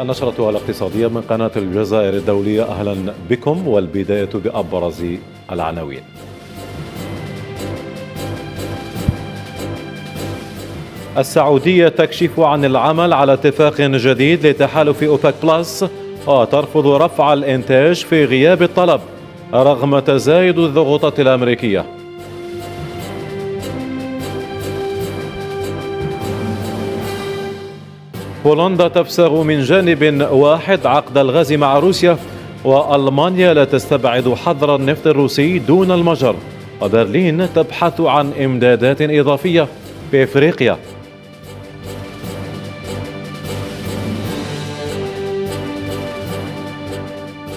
النشرة الاقتصادية من قناة الجزائر الدولية أهلا بكم والبداية بأبرز العناوين السعودية تكشف عن العمل على اتفاق جديد لتحالف أوبك بلس وترفض رفع الإنتاج في غياب الطلب رغم تزايد الضغوطات الأمريكية بولندا تفسغ من جانب واحد عقد الغاز مع روسيا وألمانيا لا تستبعد حظر النفط الروسي دون المجر وبرلين تبحث عن إمدادات إضافية في إفريقيا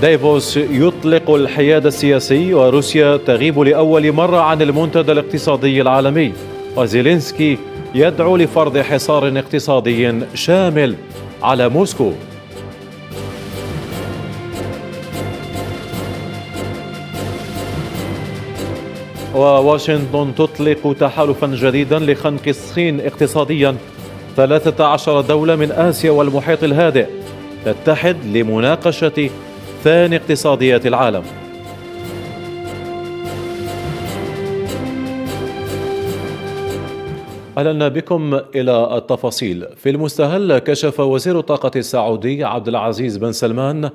ديفوس يطلق الحياد السياسي وروسيا تغيب لأول مرة عن المنتدى الاقتصادي العالمي وزيلينسكي يدعو لفرض حصار اقتصادي شامل على موسكو وواشنطن تطلق تحالفا جديدا لخنق الصين اقتصاديا 13 دولة من آسيا والمحيط الهادئ تتحد لمناقشة ثاني اقتصاديات العالم اهلا بكم الى التفاصيل في المستهل كشف وزير الطاقه السعودي عبد العزيز بن سلمان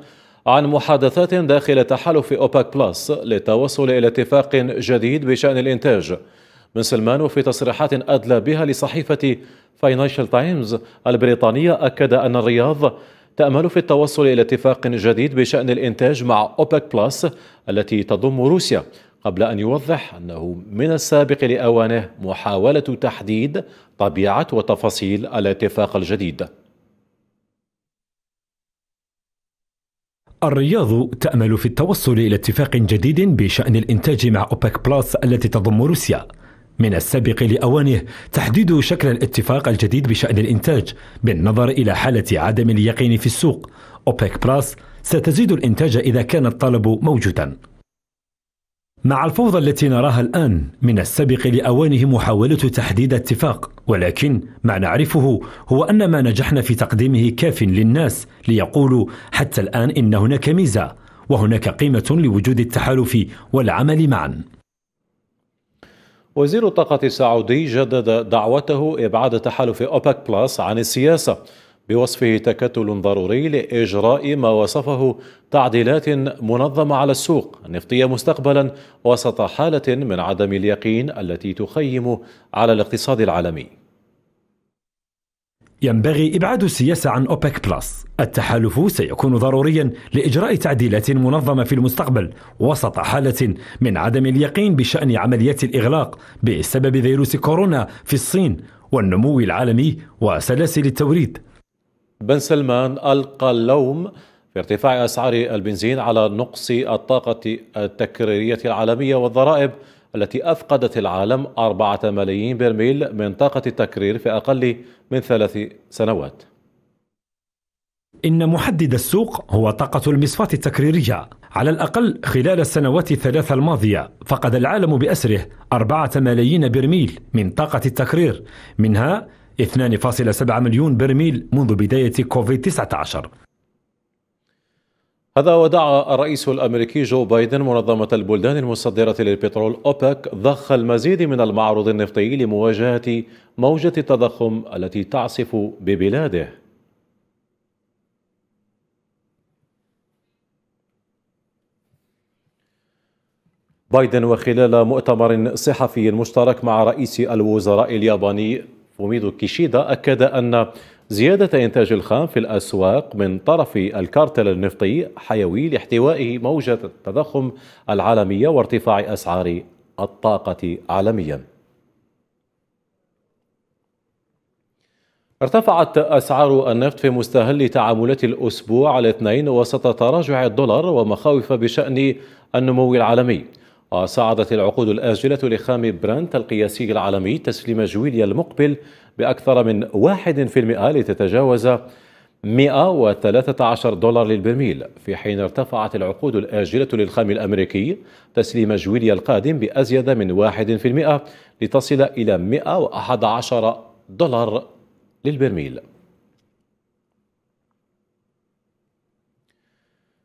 عن محادثات داخل تحالف اوباك بلس للتوصل الى اتفاق جديد بشان الانتاج بن سلمان في تصريحات ادلى بها لصحيفه فاينانشال تايمز البريطانيه اكد ان الرياض تامل في التوصل الى اتفاق جديد بشان الانتاج مع اوبك بلس التي تضم روسيا قبل أن يوضح أنه من السابق لأوانه محاولة تحديد طبيعة وتفاصيل الاتفاق الجديد الرياض تأمل في التوصل إلى اتفاق جديد بشأن الإنتاج مع أوبك بلس التي تضم روسيا من السابق لأوانه تحديد شكل الاتفاق الجديد بشأن الإنتاج بالنظر إلى حالة عدم اليقين في السوق أوبك بلس ستزيد الإنتاج إذا كان الطلب موجوداً مع الفوضى التي نراها الآن من السبق لأوانه محاولة تحديد اتفاق ولكن ما نعرفه هو أن ما نجحنا في تقديمه كاف للناس ليقولوا حتى الآن إن هناك ميزة وهناك قيمة لوجود التحالف والعمل معا وزير الطاقة السعودي جدد دعوته إبعاد تحالف أوبك بلس عن السياسة بوصفه تكتل ضروري لإجراء ما وصفه تعديلات منظمة على السوق النفطية مستقبلا وسط حالة من عدم اليقين التي تخيم على الاقتصاد العالمي ينبغي إبعاد السياسة عن أوبك بلس التحالف سيكون ضروريا لإجراء تعديلات منظمة في المستقبل وسط حالة من عدم اليقين بشأن عمليات الإغلاق بسبب فيروس كورونا في الصين والنمو العالمي وسلاسل التوريد بن سلمان ألقى اللوم في ارتفاع أسعار البنزين على نقص الطاقة التكريرية العالمية والضرائب التي أفقدت العالم أربعة ملايين برميل من طاقة التكرير في أقل من ثلاث سنوات إن محدد السوق هو طاقة المصفاة التكريرية على الأقل خلال السنوات الثلاثة الماضية فقد العالم بأسره أربعة ملايين برميل من طاقة التكرير منها 2.7 مليون برميل منذ بداية كوفيد 19 هذا ودعا الرئيس الامريكي جو بايدن منظمه البلدان المصدره للبترول اوبك ضخ المزيد من المعروض النفطي لمواجهه موجه التضخم التي تعصف ببلاده. بايدن وخلال مؤتمر صحفي مشترك مع رئيس الوزراء الياباني فوميدو كيشيدا أكد أن زيادة إنتاج الخام في الأسواق من طرف الكارتل النفطي حيوي لاحتوائه موجة التضخم العالمية وارتفاع أسعار الطاقة عالمياً ارتفعت أسعار النفط في مستهل تعاملات الأسبوع الاثنين وسط تراجع الدولار ومخاوف بشأن النمو العالمي وصعدت العقود الآجلة لخام برانت القياسي العالمي تسليم جويليا المقبل بأكثر من 1% لتتجاوز 113 دولار للبرميل في حين ارتفعت العقود الآجلة للخام الأمريكي تسليم جويليا القادم بأزيد من 1% لتصل إلى 111 دولار للبرميل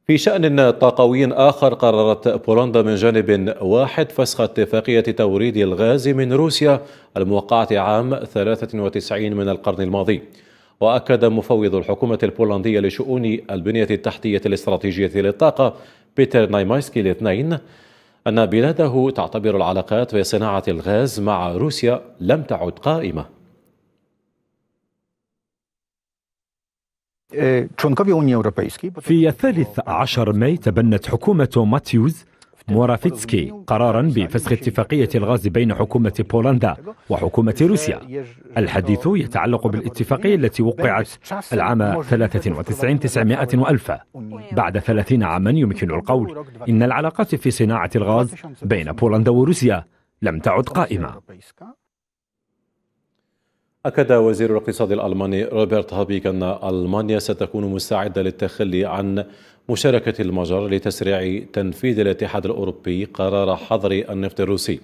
في شأن طاقوي آخر قررت بولندا من جانب واحد فسخ اتفاقية توريد الغاز من روسيا الموقعة عام 93 من القرن الماضي وأكد مفوض الحكومة البولندية لشؤون البنية التحتية الاستراتيجية للطاقة بيتر نايمايسكي الاثنين أن بلاده تعتبر العلاقات في صناعة الغاز مع روسيا لم تعد قائمة إيه، في الثالث عشر ماي تبنت حكومة ماتيوز مورافيتسكي قرارا بفسخ اتفاقية الغاز بين حكومة بولندا وحكومة روسيا الحديث يتعلق بالاتفاقية التي وقعت العام 93 900 وألف بعد 30 عاما يمكن القول إن العلاقات في صناعة الغاز بين بولندا وروسيا لم تعد قائمة أكد وزير الاقتصاد الألماني روبرت هابيك أن ألمانيا ستكون مستعدة للتخلي عن مشاركة المجر لتسريع تنفيذ الاتحاد الأوروبي قرار حظر النفط الروسي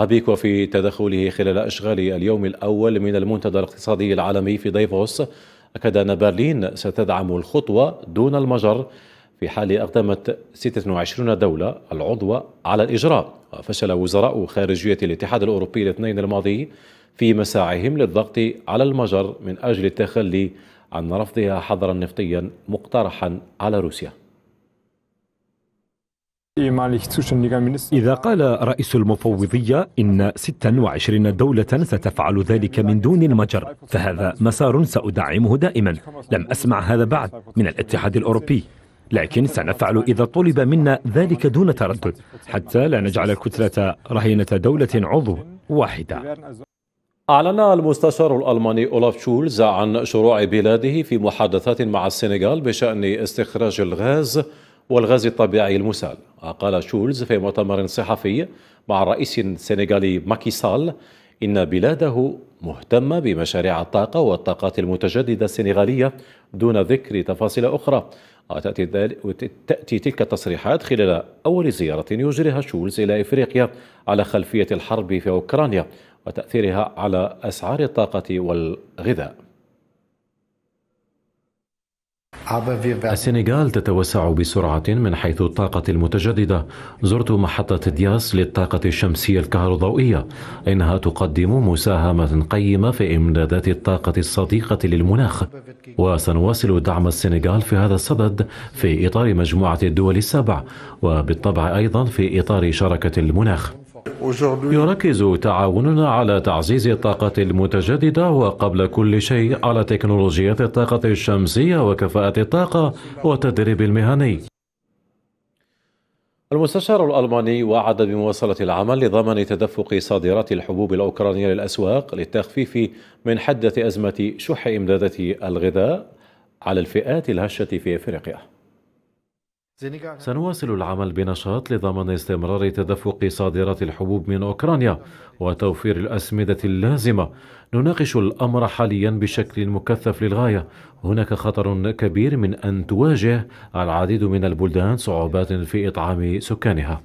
هابيك وفي تدخله خلال إشغال اليوم الأول من المنتدى الاقتصادي العالمي في ديفوس أكد أن برلين ستدعم الخطوة دون المجر في حال أقدمت 26 دولة العضوة على الإجراء وفشل وزراء خارجية الاتحاد الأوروبي الاثنين الماضي في مساعيهم للضغط على المجر من أجل التخلي عن رفضها حظرا نفطيا مقترحا على روسيا إذا قال رئيس المفوضية إن 26 دولة ستفعل ذلك من دون المجر فهذا مسار سأدعمه دائما لم أسمع هذا بعد من الاتحاد الأوروبي لكن سنفعل إذا طلب منا ذلك دون تردد حتى لا نجعل الكتلة رهينة دولة عضو واحدة أعلن المستشار الألماني أولاف شولز عن شروع بلاده في محادثات مع السنغال بشأن استخراج الغاز والغاز الطبيعي المسال قال شولز في مؤتمر صحفي مع الرئيس السنغالي ماكيسال إن بلاده مهتمة بمشاريع الطاقة والطاقات المتجددة السنغالية دون ذكر تفاصيل أخرى تأتي تلك التصريحات خلال أول زيارة يجريها شولز إلى إفريقيا على خلفية الحرب في أوكرانيا وتأثيرها على أسعار الطاقة والغذاء السنغال تتوسع بسرعة من حيث الطاقة المتجددة زرت محطة دياس للطاقة الشمسية الكهروضوئية إنها تقدم مساهمة قيمة في إمدادات الطاقة الصديقة للمناخ وسنواصل دعم السنغال في هذا الصدد في إطار مجموعة الدول السبع وبالطبع أيضا في إطار شركة المناخ يركز تعاوننا على تعزيز الطاقة المتجددة وقبل كل شيء على تكنولوجيات الطاقة الشمسية وكفاءة الطاقة والتدريب المهني المستشار الألماني وعد بمواصلة العمل لضمان تدفق صادرات الحبوب الأوكرانية للأسواق للتخفيف من حدة أزمة شح إمدادات الغذاء على الفئات الهشة في إفريقيا سنواصل العمل بنشاط لضمان استمرار تدفق صادرات الحبوب من أوكرانيا وتوفير الأسمدة اللازمة نناقش الأمر حاليا بشكل مكثف للغاية هناك خطر كبير من أن تواجه العديد من البلدان صعوبات في إطعام سكانها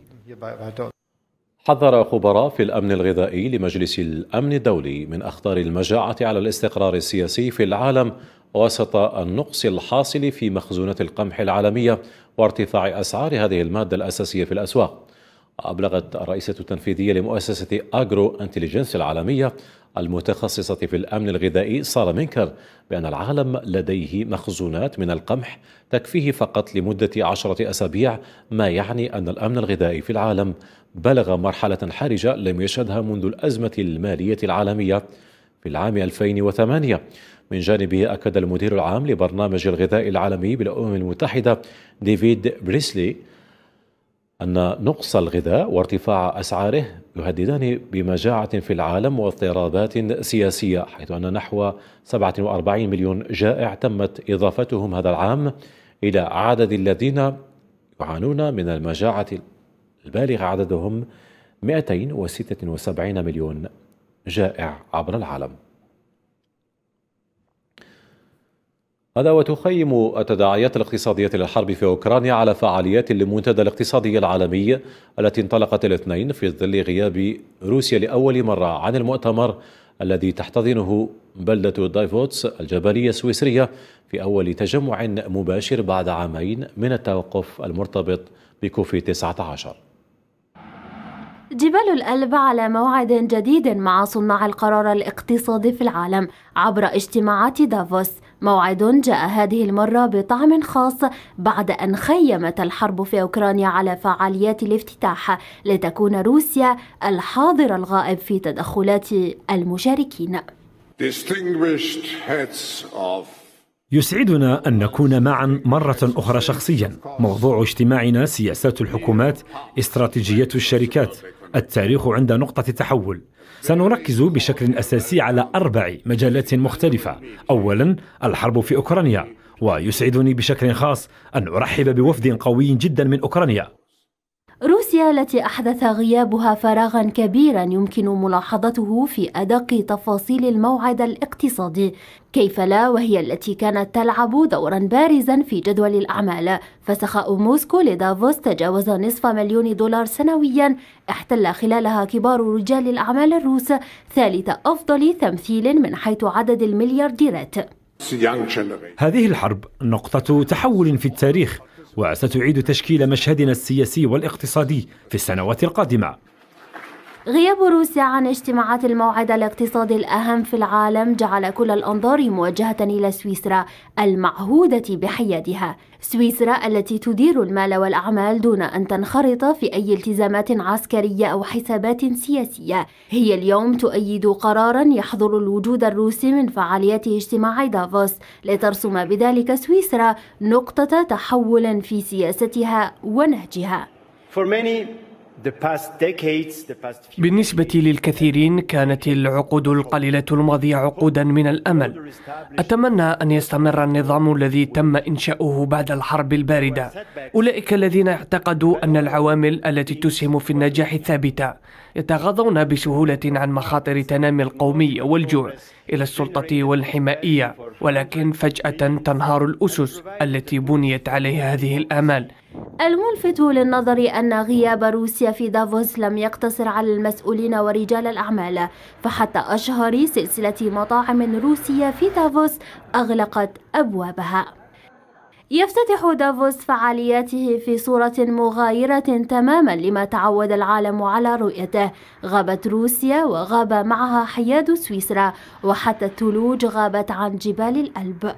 حذر خبراء في الأمن الغذائي لمجلس الأمن الدولي من أخطار المجاعة على الاستقرار السياسي في العالم وسط النقص الحاصل في مخزونات القمح العالمية وارتفاع أسعار هذه المادة الأساسية في الأسواق أبلغت الرئيسة التنفيذية لمؤسسة أجرو انتليجنس العالمية المتخصصة في الأمن الغذائي سارة مينكر بأن العالم لديه مخزونات من القمح تكفيه فقط لمدة عشرة أسابيع ما يعني أن الأمن الغذائي في العالم بلغ مرحلة حرجة لم يشهدها منذ الأزمة المالية العالمية في العام 2008 من جانبه أكد المدير العام لبرنامج الغذاء العالمي بالأمم المتحدة ديفيد بريسلي أن نقص الغذاء وارتفاع أسعاره يهددان بمجاعة في العالم واضطرابات سياسية حيث أن نحو 47 مليون جائع تمت إضافتهم هذا العام إلى عدد الذين يعانون من المجاعة البالغ عددهم 276 مليون جائع عبر العالم هذا وتخيم التداعيات الاقتصادية للحرب في أوكرانيا على فعاليات للمنتدى الاقتصادي العالمي التي انطلقت الاثنين في ظل غياب روسيا لأول مرة عن المؤتمر الذي تحتضنه بلدة دايفوتس الجبلية السويسرية في أول تجمع مباشر بعد عامين من التوقف المرتبط بكوفي 19 جبال الألب على موعد جديد مع صناع القرار الاقتصادي في العالم عبر اجتماعات دافوس موعد جاء هذه المرة بطعم خاص بعد أن خيمت الحرب في أوكرانيا على فعاليات الافتتاح لتكون روسيا الحاضر الغائب في تدخلات المشاركين يسعدنا أن نكون معا مرة أخرى شخصيا موضوع اجتماعنا سياسات الحكومات استراتيجية الشركات التاريخ عند نقطة تحول سنركز بشكل أساسي على أربع مجالات مختلفة أولا الحرب في أوكرانيا ويسعدني بشكل خاص أن أرحب بوفد قوي جدا من أوكرانيا روسيا التي أحدث غيابها فراغا كبيرا يمكن ملاحظته في أدق تفاصيل الموعد الاقتصادي كيف لا وهي التي كانت تلعب دورا بارزا في جدول الأعمال فسخاء موسكو لدافوس تجاوز نصف مليون دولار سنويا احتل خلالها كبار رجال الأعمال الروس ثالث أفضل تمثيل من حيث عدد المليارديرات هذه الحرب نقطة تحول في التاريخ وستعيد تشكيل مشهدنا السياسي والاقتصادي في السنوات القادمة غياب روسيا عن اجتماعات الموعد الاقتصادي الأهم في العالم جعل كل الأنظار موجهة إلى سويسرا المعهودة بحيادها سويسرا التي تدير المال والأعمال دون أن تنخرط في أي التزامات عسكرية أو حسابات سياسية هي اليوم تؤيد قرارا يحظر الوجود الروسي من فعاليات اجتماع دافوس لترسم بذلك سويسرا نقطة تحول في سياستها ونهجها For many بالنسبة للكثيرين كانت العقود القليلة الماضية عقودا من الأمل أتمنى أن يستمر النظام الذي تم إنشاؤه بعد الحرب الباردة أولئك الذين اعتقدوا أن العوامل التي تسهم في النجاح الثابتة يتغاضون بسهولة عن مخاطر تنامي القومية والجوع إلى السلطة والحمائية ولكن فجأة تنهار الأسس التي بنيت عليها هذه الآمال الملفت للنظر أن غياب روسيا في دافوس لم يقتصر على المسؤولين ورجال الأعمال فحتى أشهر سلسلة مطاعم روسية في دافوس أغلقت أبوابها يفتتح دافوس فعالياته في صورة مغايرة تماما لما تعود العالم على رؤيته غابت روسيا وغاب معها حياد سويسرا وحتى الثلوج غابت عن جبال الألب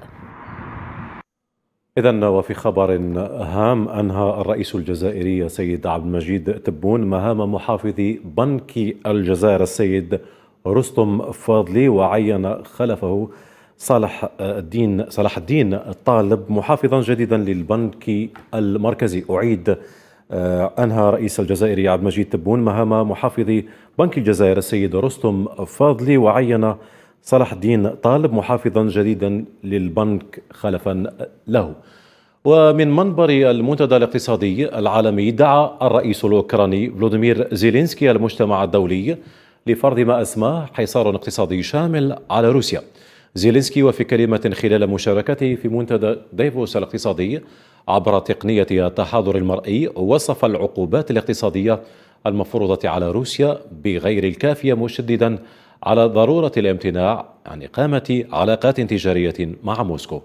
إذا وفي خبر هام أنهى الرئيس الجزائري السيد عبد المجيد تبون مهام محافظ بنك الجزائر السيد رستم فاضلي وعين خلفه صالح الدين صلاح الدين الطالب محافظا جديدا للبنك المركزي أعيد آه، أنهى رئيس الجزائري عبد المجيد تبون مهام محافظ بنك الجزائر السيد رستم فاضلي وعين صلاح الدين طالب محافظا جديدا للبنك خلفا له ومن منبر المنتدى الاقتصادي العالمي دعا الرئيس الاوكراني فلوديمير زيلينسكي المجتمع الدولي لفرض ما اسماه حصار اقتصادي شامل على روسيا زيلينسكي وفي كلمة خلال مشاركته في منتدى ديفوس الاقتصادي عبر تقنية التحاضر المرئي وصف العقوبات الاقتصادية المفروضة على روسيا بغير الكافية مشددا على ضرورة الامتناع عن إقامة علاقات تجارية مع موسكو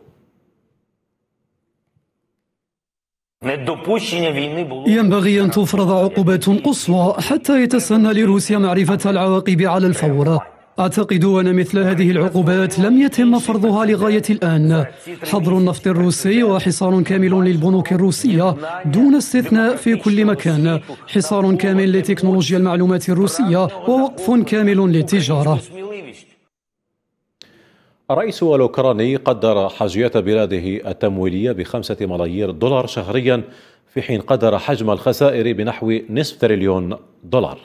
ينبغي أن تفرض عقوبات قصوى حتى يتسنى لروسيا معرفة العواقب على الفور أعتقد أن مثل هذه العقوبات لم يتم فرضها لغاية الآن حظر النفط الروسي وحصار كامل للبنوك الروسية دون استثناء في كل مكان حصار كامل لتكنولوجيا المعلومات الروسية ووقف كامل للتجارة الرئيس الأوكراني قدر حاجيات بلاده التمويلية بخمسة ملايير دولار شهريا في حين قدر حجم الخسائر بنحو نصف تريليون دولار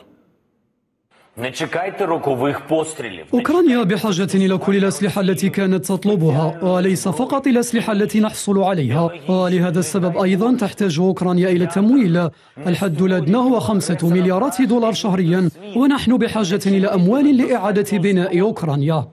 أوكرانيا بحاجة إلى كل الأسلحة التي كانت تطلبها وليس فقط الأسلحة التي نحصل عليها ولهذا السبب أيضا تحتاج أوكرانيا إلى التمويل الحد الأدنى هو خمسة مليارات دولار شهريا ونحن بحاجة إلى أموال لإعادة بناء أوكرانيا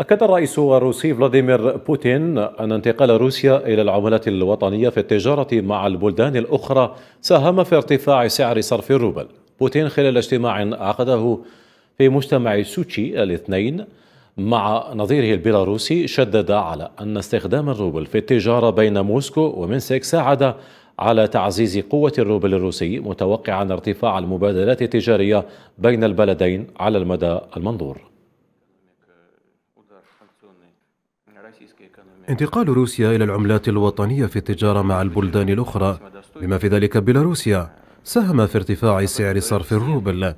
أكد الرئيس الروسي فلاديمير بوتين أن انتقال روسيا إلى العملات الوطنية في التجارة مع البلدان الأخرى ساهم في ارتفاع سعر صرف الروبل بوتين خلال اجتماع عقده في مجتمع سوتشي الاثنين مع نظيره البيلاروسي شدد على أن استخدام الروبل في التجارة بين موسكو ومنسك ساعد على تعزيز قوة الروبل الروسي متوقعا ارتفاع المبادلات التجارية بين البلدين على المدى المنظور انتقال روسيا إلى العملات الوطنية في التجارة مع البلدان الأخرى بما في ذلك بيلاروسيا ساهم في ارتفاع سعر صرف الروبل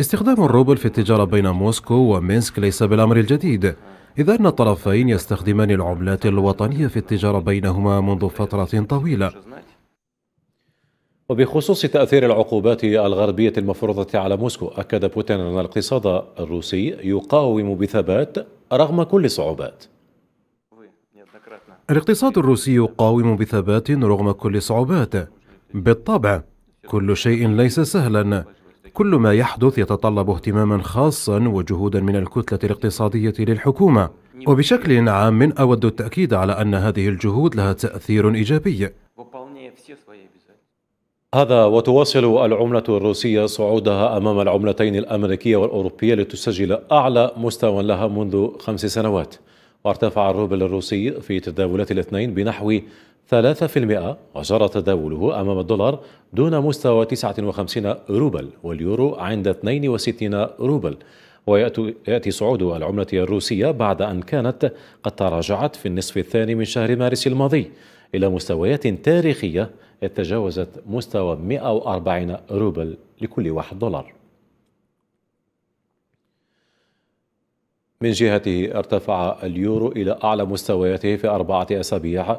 استخدام الروبل في التجارة بين موسكو ومينسك ليس بالأمر الجديد إذ أن الطرفين يستخدمان العملات الوطنية في التجارة بينهما منذ فترة طويلة وبخصوص تأثير العقوبات الغربية المفروضة على موسكو أكد بوتين أن الاقتصاد الروسي يقاوم بثبات رغم كل الصعوبات الاقتصاد الروسي يقاوم بثبات رغم كل الصعوبات بالطبع كل شيء ليس سهلا كل ما يحدث يتطلب اهتماما خاصا وجهودا من الكتله الاقتصاديه للحكومه وبشكل عام اود التاكيد على ان هذه الجهود لها تاثير ايجابي هذا وتواصل العملة الروسية صعودها أمام العملتين الأمريكية والأوروبية لتسجل أعلى مستوى لها منذ خمس سنوات وارتفع الروبل الروسي في تداولات الاثنين بنحو 3% وجرى تداوله أمام الدولار دون مستوى 59 روبل واليورو عند 62 روبل ويأتي صعود العملة الروسية بعد أن كانت قد تراجعت في النصف الثاني من شهر مارس الماضي إلى مستويات تاريخية تجاوزت مستوى 140 روبل لكل واحد دولار من جهته ارتفع اليورو إلى أعلى مستوياته في أربعة أسابيع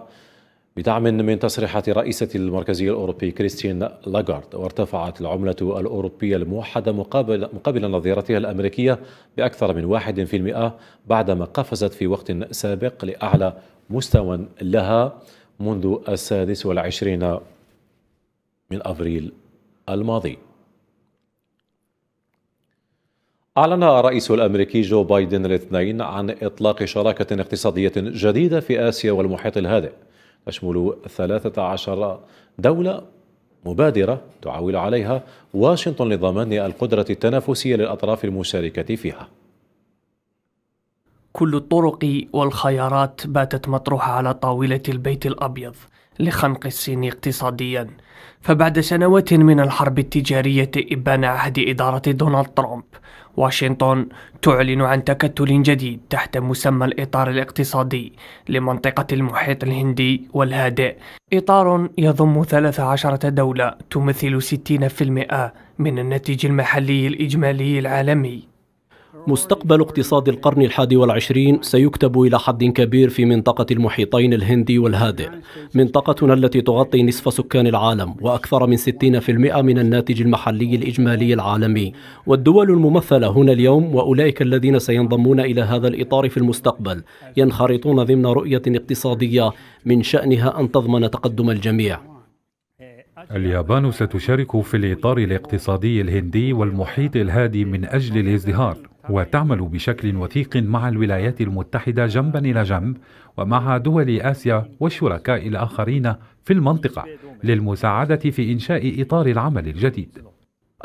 بدعم من تصريحات رئيسة المركزية الأوروبي كريستين لاغارد وارتفعت العملة الأوروبية الموحدة مقابل, مقابل نظيرتها الأمريكية بأكثر من 1% بعدما قفزت في وقت سابق لأعلى مستوى لها منذ السادس والعشرين من أفريل الماضي أعلن الرئيس الأمريكي جو بايدن الاثنين عن إطلاق شراكة اقتصادية جديدة في آسيا والمحيط الهادئ تشمل 13 دولة مبادرة تعول عليها واشنطن لضمان القدرة التنافسية للأطراف المشاركة فيها كل الطرق والخيارات باتت مطروحة على طاولة البيت الأبيض لخنق الصين اقتصاديا فبعد سنوات من الحرب التجارية إبان عهد إدارة دونالد ترامب واشنطن تعلن عن تكتل جديد تحت مسمى الإطار الاقتصادي لمنطقة المحيط الهندي والهادئ إطار يضم 13 دولة تمثل 60% من الناتج المحلي الإجمالي العالمي مستقبل اقتصاد القرن الحادي والعشرين سيكتب إلى حد كبير في منطقة المحيطين الهندي والهادئ منطقتنا التي تغطي نصف سكان العالم وأكثر من 60% من الناتج المحلي الإجمالي العالمي والدول الممثلة هنا اليوم وأولئك الذين سينضمون إلى هذا الإطار في المستقبل ينخرطون ضمن رؤية اقتصادية من شأنها أن تضمن تقدم الجميع اليابان ستشارك في الإطار الاقتصادي الهندي والمحيط الهادي من أجل الازدهار وتعمل بشكل وثيق مع الولايات المتحدة جنبا إلى جنب ومع دول آسيا والشركاء الآخرين في المنطقة للمساعدة في إنشاء إطار العمل الجديد.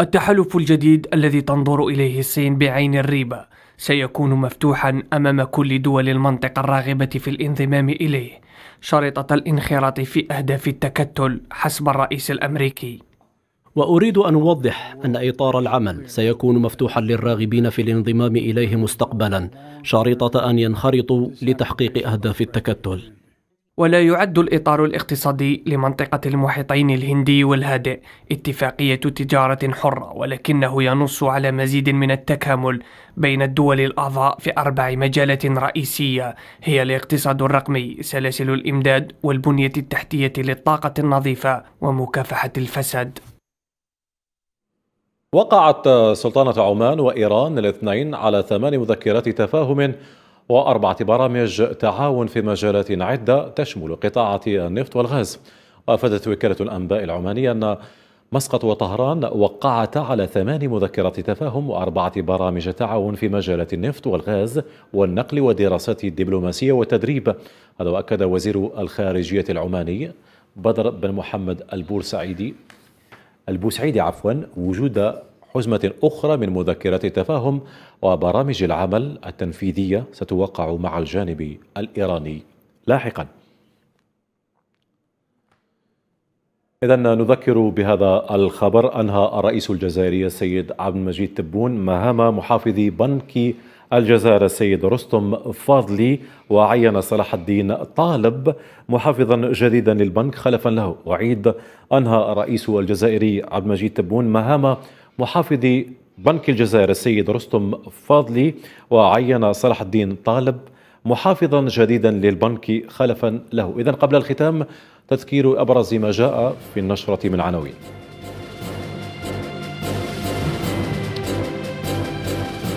التحالف الجديد الذي تنظر إليه الصين بعين الريبة سيكون مفتوحا أمام كل دول المنطقة الراغبة في الانضمام إليه شريطة الانخراط في أهداف التكتل حسب الرئيس الأمريكي وأريد أن أوضح أن إطار العمل سيكون مفتوحا للراغبين في الانضمام إليه مستقبلا شريطة أن ينخرطوا لتحقيق أهداف التكتل ولا يعد الإطار الاقتصادي لمنطقة المحيطين الهندي والهادئ اتفاقية تجارة حرة ولكنه ينص على مزيد من التكامل بين الدول الأعضاء في أربع مجالات رئيسية هي الاقتصاد الرقمي، سلاسل الإمداد، والبنية التحتية للطاقة النظيفة، ومكافحة الفساد. وقعت سلطنة عمان وإيران الاثنين على ثمان مذكرات تفاهم وأربعة برامج تعاون في مجالات عدة تشمل قطاعة النفط والغاز وأفادت وكالة الأنباء العمانية أن مسقط وطهران وقعتا على ثمان مذكرات تفاهم وأربعة برامج تعاون في مجالات النفط والغاز والنقل والدراسات الدبلوماسية والتدريب هذا وأكد وزير الخارجية العماني بدر بن محمد البورسعيدي البوسعيدي عفوا وجود حزمة أخرى من مذكرات التفاهم وبرامج العمل التنفيذية ستوقع مع الجانب الإيراني لاحقا إذا نذكر بهذا الخبر أنهى الرئيس الجزائري السيد عبد المجيد تبون مهام محافظ بنك الجزائر السيد رستم فاضلي وعين صلاح الدين طالب محافظا جديدا للبنك خلفا له وعيد أنهى الرئيس الجزائري عبد المجيد تبون مهام محافظ بنك الجزائر السيد رستم فاضلي وعين صلاح الدين طالب محافظا جديدا للبنك خلفا له إذا قبل الختام تذكير أبرز ما جاء في النشرة من عناوين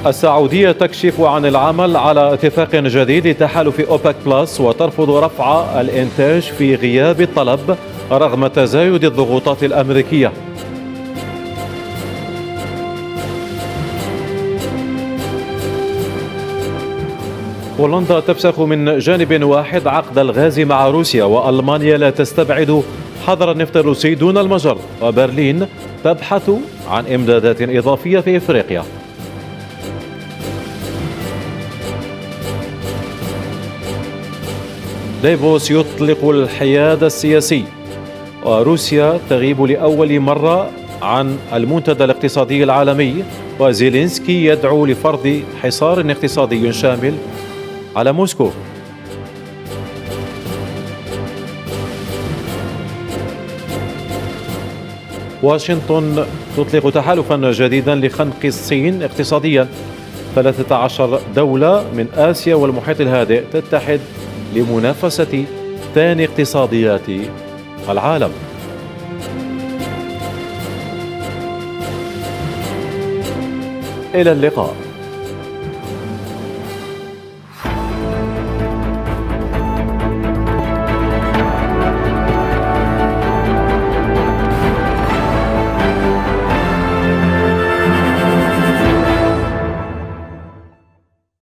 السعودية تكشف عن العمل على اتفاق جديد لتحالف أوبك بلس وترفض رفع الإنتاج في غياب الطلب رغم تزايد الضغوطات الأمريكية بولندا تفسخ من جانب واحد عقد الغاز مع روسيا وألمانيا لا تستبعد حظر النفط الروسي دون المجر وبرلين تبحث عن إمدادات إضافية في إفريقيا ديفوس يطلق الحياد السياسي وروسيا تغيب لأول مرة عن المنتدى الاقتصادي العالمي وزيلينسكي يدعو لفرض حصار اقتصادي شامل على موسكو واشنطن تطلق تحالفا جديدا لخنق الصين اقتصاديا 13 دولة من آسيا والمحيط الهادئ تتحد لمنافسة ثاني اقتصاديات العالم إلى اللقاء